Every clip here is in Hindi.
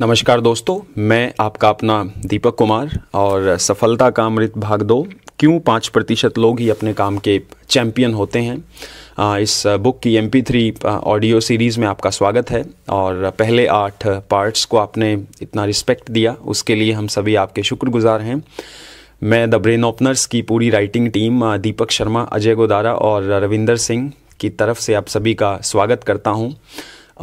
नमस्कार दोस्तों मैं आपका अपना दीपक कुमार और सफलता का अमृत भाग दो क्यों पाँच प्रतिशत लोग ही अपने काम के चैम्पियन होते हैं इस बुक की एम थ्री ऑडियो सीरीज़ में आपका स्वागत है और पहले आठ पार्ट्स को आपने इतना रिस्पेक्ट दिया उसके लिए हम सभी आपके शुक्रगुजार हैं मैं द ब्रेन ओपनर्स की पूरी राइटिंग टीम दीपक शर्मा अजय गोदारा और रविंदर सिंह की तरफ से आप सभी का स्वागत करता हूँ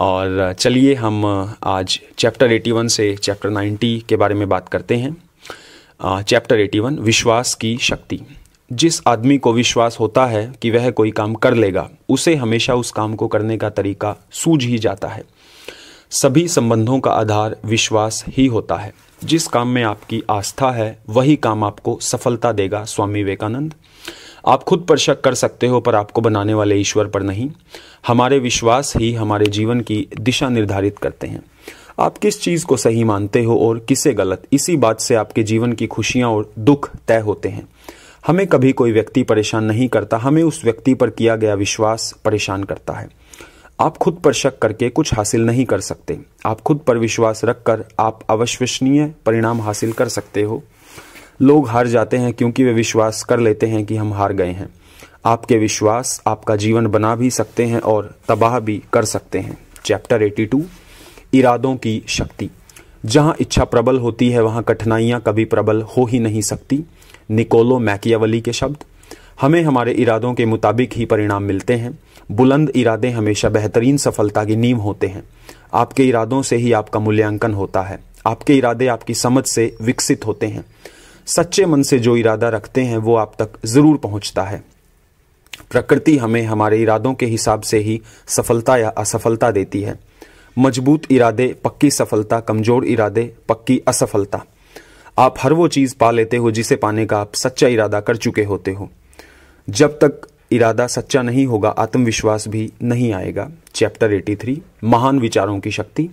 और चलिए हम आज चैप्टर 81 से चैप्टर 90 के बारे में बात करते हैं चैप्टर 81 विश्वास की शक्ति जिस आदमी को विश्वास होता है कि वह कोई काम कर लेगा उसे हमेशा उस काम को करने का तरीका सूझ ही जाता है सभी संबंधों का आधार विश्वास ही होता है जिस काम में आपकी आस्था है वही काम आपको सफलता देगा स्वामी विवेकानंद आप खुद पर शक कर सकते हो पर आपको बनाने वाले ईश्वर पर नहीं हमारे विश्वास ही हमारे जीवन की दिशा निर्धारित करते हैं आप किस चीज़ को सही मानते हो और किसे गलत इसी बात से आपके जीवन की खुशियाँ और दुख तय होते हैं हमें कभी कोई व्यक्ति परेशान नहीं करता हमें उस व्यक्ति पर किया गया विश्वास परेशान करता है आप खुद पर शक करके कुछ हासिल नहीं कर सकते आप खुद पर विश्वास रखकर आप अविश्वसनीय परिणाम हासिल कर सकते हो लोग हार जाते हैं क्योंकि वे विश्वास कर लेते हैं कि हम हार गए हैं आपके विश्वास आपका जीवन बना भी सकते हैं और तबाह भी कर सकते हैं चैप्टर 82 इरादों की शक्ति जहां इच्छा प्रबल होती है वहां कठिनाइयां कभी प्रबल हो ही नहीं सकती निकोलो मैकियावली के शब्द हमें हमारे इरादों के मुताबिक ही परिणाम मिलते हैं बुलंद इरादे हमेशा बेहतरीन सफलता की नींव होते हैं आपके इरादों से ही आपका मूल्यांकन होता है आपके इरादे आपकी समझ से विकसित होते हैं सच्चे मन से जो इरादा रखते हैं वो आप तक जरूर पहुंचता है प्रकृति हमें हमारे इरादों के हिसाब से ही सफलता या असफलता देती है मजबूत इरादे पक्की सफलता कमजोर इरादे पक्की असफलता आप हर वो चीज़ पा लेते हो जिसे पाने का आप सच्चा इरादा कर चुके होते हो जब तक इरादा सच्चा नहीं होगा आत्मविश्वास भी नहीं आएगा चैप्टर 83 महान विचारों की शक्ति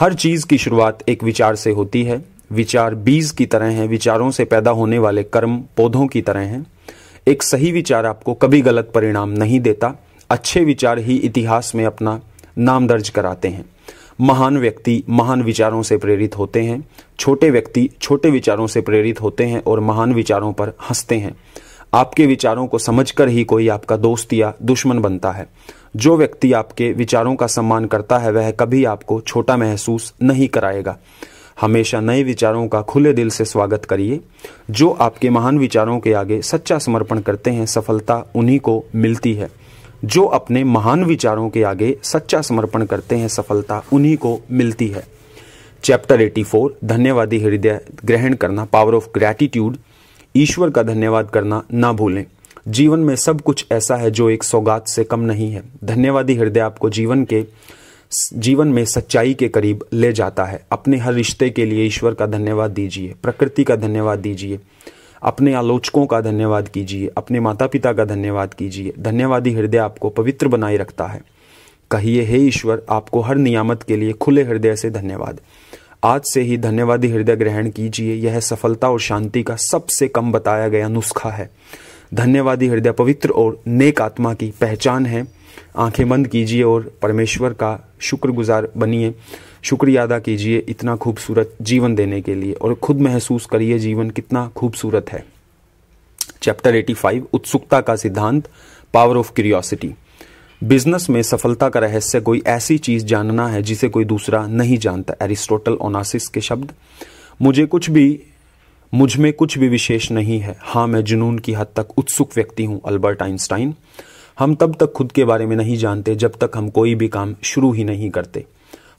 हर चीज़ की शुरुआत एक विचार से होती है विचार बीज की तरह हैं विचारों से पैदा होने वाले कर्म पौधों की तरह हैं एक सही विचार आपको कभी गलत परिणाम नहीं देता अच्छे विचार ही इतिहास में अपना नाम दर्ज कराते हैं महान व्यक्ति महान विचारों से प्रेरित होते हैं छोटे व्यक्ति छोटे विचारों से प्रेरित होते हैं और महान विचारों पर हंसते हैं आपके विचारों को समझकर ही कोई आपका दोस्त या दुश्मन बनता है जो व्यक्ति आपके विचारों का सम्मान करता है वह कभी आपको छोटा महसूस नहीं कराएगा हमेशा नए विचारों का खुले दिल से स्वागत करिए जो आपके महान विचारों के आगे सच्चा समर्पण करते हैं सफलता उन्हीं को मिलती है जो अपने महान विचारों के आगे सच्चा समर्पण करते हैं सफलता उन्हीं को मिलती है चैप्टर 84 धन्यवादी हृदय ग्रहण करना पावर ऑफ ग्रैटिट्यूड ईश्वर का धन्यवाद करना ना भूलें जीवन में सब कुछ ऐसा है जो एक सौगात से कम नहीं है धन्यवादी हृदय आपको जीवन के जीवन में सच्चाई के करीब ले जाता है अपने हर रिश्ते के लिए ईश्वर का धन्यवाद दीजिए प्रकृति का धन्यवाद दीजिए अपने आलोचकों का धन्यवाद कीजिए अपने माता पिता का धन्यवाद कीजिए धन्यवादी हृदय आपको पवित्र बनाए रखता है कहिए हे ईश्वर आपको हर नियामत के लिए खुले हृदय से धन्यवाद आज से ही धन्यवादी हृदय ग्रहण कीजिए यह सफलता और शांति का सबसे कम बताया गया नुस्खा है धन्यवादी हृदय पवित्र और नेक आत्मा की पहचान है आंखें बंद कीजिए और परमेश्वर का शुक्रगुजार बनिए शुक्रिया अदा कीजिए इतना खूबसूरत जीवन देने के लिए और खुद महसूस करिए जीवन कितना खूबसूरत है चैप्टर 85 उत्सुकता का सिद्धांत पावर ऑफ क्यूरियोसिटी बिजनेस में सफलता का रहस्य कोई ऐसी चीज जानना है जिसे कोई दूसरा नहीं जानता एरिस्टोटल ओनासिस के शब्द मुझे कुछ भी मुझ में कुछ भी विशेष नहीं है हाँ मैं जुनून की हद तक उत्सुक व्यक्ति हूँ अल्बर्ट आइंस्टाइन हम तब तक खुद के बारे में नहीं जानते जब तक हम कोई भी काम शुरू ही नहीं करते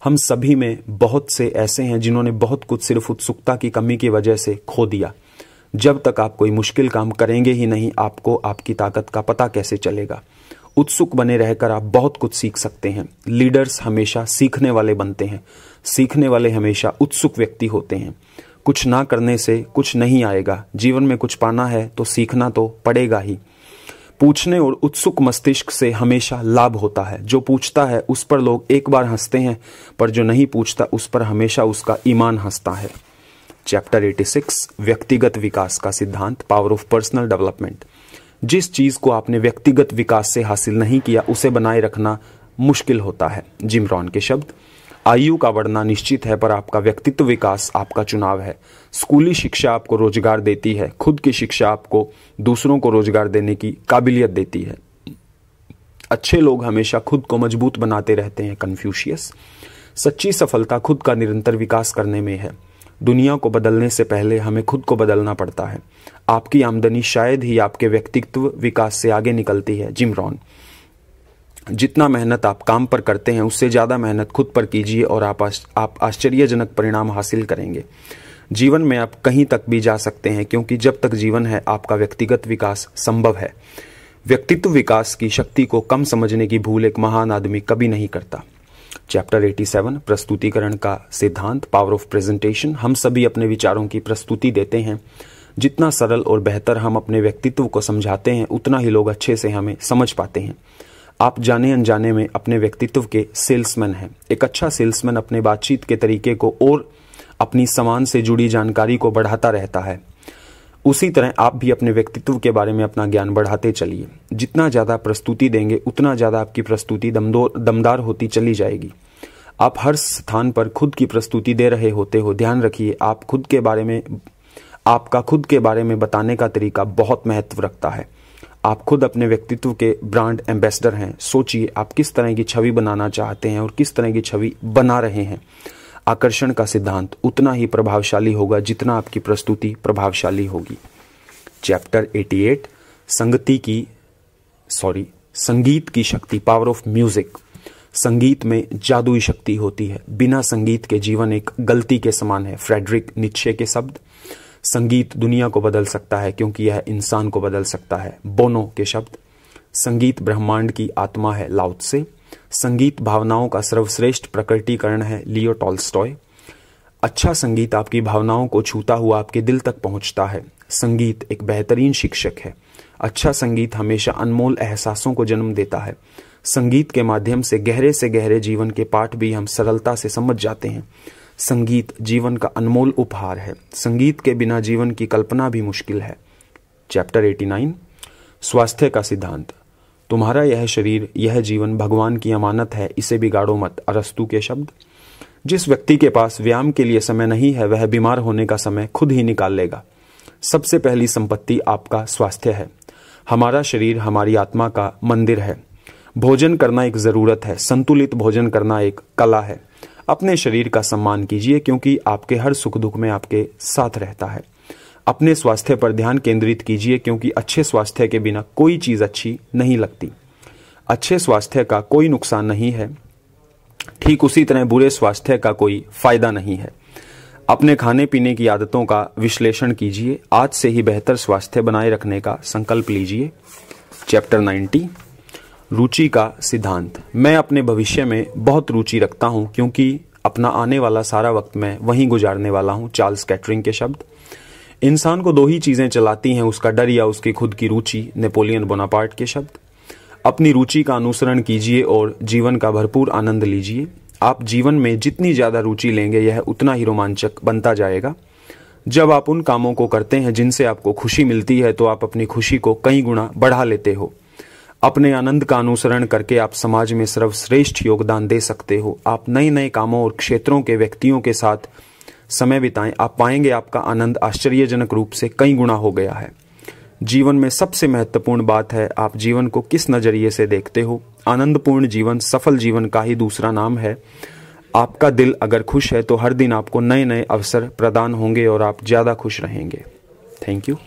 हम सभी में बहुत से ऐसे हैं जिन्होंने बहुत कुछ सिर्फ उत्सुकता की कमी की वजह से खो दिया जब तक आप कोई मुश्किल काम करेंगे ही नहीं आपको आपकी ताकत का पता कैसे चलेगा उत्सुक बने रहकर आप बहुत कुछ सीख सकते हैं लीडर्स हमेशा सीखने वाले बनते हैं सीखने वाले हमेशा उत्सुक व्यक्ति होते हैं कुछ ना करने से कुछ नहीं आएगा जीवन में कुछ पाना है तो सीखना तो पड़ेगा ही पूछने और उत्सुक मस्तिष्क से हमेशा लाभ होता है जो पूछता है उस पर लोग एक बार हंसते हैं पर जो नहीं पूछता उस पर हमेशा उसका ईमान हंसता है चैप्टर 86 व्यक्तिगत विकास का सिद्धांत पावर ऑफ पर्सनल डेवलपमेंट जिस चीज़ को आपने व्यक्तिगत विकास से हासिल नहीं किया उसे बनाए रखना मुश्किल होता है जिमरॉन के शब्द आयु का बढ़ना निश्चित है पर आपका व्यक्तित्व विकास आपका चुनाव है स्कूली शिक्षा आपको रोजगार देती है खुद की शिक्षा आपको दूसरों को रोजगार देने की काबिलियत देती है अच्छे लोग हमेशा खुद को मजबूत बनाते रहते हैं कन्फ्यूशियस सच्ची सफलता खुद का निरंतर विकास करने में है दुनिया को बदलने से पहले हमें खुद को बदलना पड़ता है आपकी आमदनी शायद ही आपके व्यक्तित्व विकास से आगे निकलती है जिमरॉन जितना मेहनत आप काम पर करते हैं उससे ज़्यादा मेहनत खुद पर कीजिए और आप आप आश्चर्यजनक परिणाम हासिल करेंगे जीवन में आप कहीं तक भी जा सकते हैं क्योंकि जब तक जीवन है आपका व्यक्तिगत विकास संभव है व्यक्तित्व विकास की शक्ति को कम समझने की भूल एक महान आदमी कभी नहीं करता चैप्टर 87 प्रस्तुतिकरण का सिद्धांत पावर ऑफ प्रेजेंटेशन हम सभी अपने विचारों की प्रस्तुति देते हैं जितना सरल और बेहतर हम अपने व्यक्तित्व को समझाते हैं उतना ही लोग अच्छे से हमें समझ पाते हैं आप जाने अनजाने में अपने व्यक्तित्व के सेल्समैन हैं एक अच्छा सेल्समैन अपने बातचीत के तरीके को और अपनी सामान से जुड़ी जानकारी को बढ़ाता रहता है उसी तरह आप भी अपने व्यक्तित्व के बारे में अपना ज्ञान बढ़ाते चलिए जितना ज़्यादा प्रस्तुति देंगे उतना ज़्यादा आपकी प्रस्तुति दमदो दमदार होती चली जाएगी आप हर स्थान पर खुद की प्रस्तुति दे रहे होते हो ध्यान रखिए आप खुद के बारे में आपका खुद के बारे में बताने का तरीका बहुत महत्व रखता है आप खुद अपने व्यक्तित्व के ब्रांड एम्बेसडर हैं सोचिए आप किस तरह की छवि बनाना चाहते हैं और किस तरह की छवि बना रहे हैं आकर्षण का सिद्धांत उतना ही प्रभावशाली होगा जितना आपकी प्रस्तुति प्रभावशाली होगी चैप्टर 88 संगति की सॉरी संगीत की शक्ति पावर ऑफ म्यूजिक संगीत में जादुई शक्ति होती है बिना संगीत के जीवन एक गलती के समान है फ्रेडरिक निच्छे के शब्द संगीत दुनिया को बदल सकता है क्योंकि यह इंसान को बदल सकता है बोनो के शब्द संगीत ब्रह्मांड की आत्मा है लाउत से संगीत भावनाओं का सर्वश्रेष्ठ प्रकृतिकरण है लियो टॉल्स्टॉय अच्छा संगीत आपकी भावनाओं को छूता हुआ आपके दिल तक पहुंचता है संगीत एक बेहतरीन शिक्षक है अच्छा संगीत हमेशा अनमोल एहसासों को जन्म देता है संगीत के माध्यम से गहरे से गहरे जीवन के पाठ भी हम सरलता से समझ जाते हैं संगीत जीवन का अनमोल उपहार है संगीत के बिना जीवन की कल्पना भी मुश्किल है चैप्टर 89 स्वास्थ्य का सिद्धांत तुम्हारा यह शरीर यह जीवन भगवान की अमानत है इसे बिगाड़ो मत अरस्तु के शब्द जिस व्यक्ति के पास व्यायाम के लिए समय नहीं है वह बीमार होने का समय खुद ही निकाल लेगा सबसे पहली संपत्ति आपका स्वास्थ्य है हमारा शरीर हमारी आत्मा का मंदिर है भोजन करना एक जरूरत है संतुलित भोजन करना एक कला है अपने शरीर का सम्मान कीजिए क्योंकि आपके हर सुख दुख में आपके साथ रहता है अपने स्वास्थ्य पर ध्यान केंद्रित कीजिए क्योंकि अच्छे स्वास्थ्य के बिना कोई चीज़ अच्छी नहीं लगती अच्छे स्वास्थ्य का कोई नुकसान नहीं है ठीक उसी तरह बुरे स्वास्थ्य का कोई फायदा नहीं है अपने खाने पीने की आदतों का विश्लेषण कीजिए आज से ही बेहतर स्वास्थ्य बनाए रखने का संकल्प लीजिए चैप्टर नाइन्टी रुचि का सिद्धांत मैं अपने भविष्य में बहुत रुचि रखता हूँ क्योंकि अपना आने वाला सारा वक्त मैं वहीं गुजारने वाला हूँ चार्ल्स कैटरिंग के शब्द इंसान को दो ही चीज़ें चलाती हैं उसका डर या उसकी खुद की रुचि नेपोलियन बोनापार्ट के शब्द अपनी रुचि का अनुसरण कीजिए और जीवन का भरपूर आनंद लीजिए आप जीवन में जितनी ज़्यादा रुचि लेंगे यह उतना ही रोमांचक बनता जाएगा जब आप उन कामों को करते हैं जिनसे आपको खुशी मिलती है तो आप अपनी खुशी को कई गुना बढ़ा लेते हो अपने आनंद का अनुसरण करके आप समाज में सर्वश्रेष्ठ योगदान दे सकते हो आप नए नए कामों और क्षेत्रों के व्यक्तियों के साथ समय बिताएं आप पाएंगे आपका आनंद आश्चर्यजनक रूप से कई गुना हो गया है जीवन में सबसे महत्वपूर्ण बात है आप जीवन को किस नज़रिए से देखते हो आनंदपूर्ण जीवन सफल जीवन का ही दूसरा नाम है आपका दिल अगर खुश है तो हर दिन आपको नए नए अवसर प्रदान होंगे और आप ज़्यादा खुश रहेंगे थैंक यू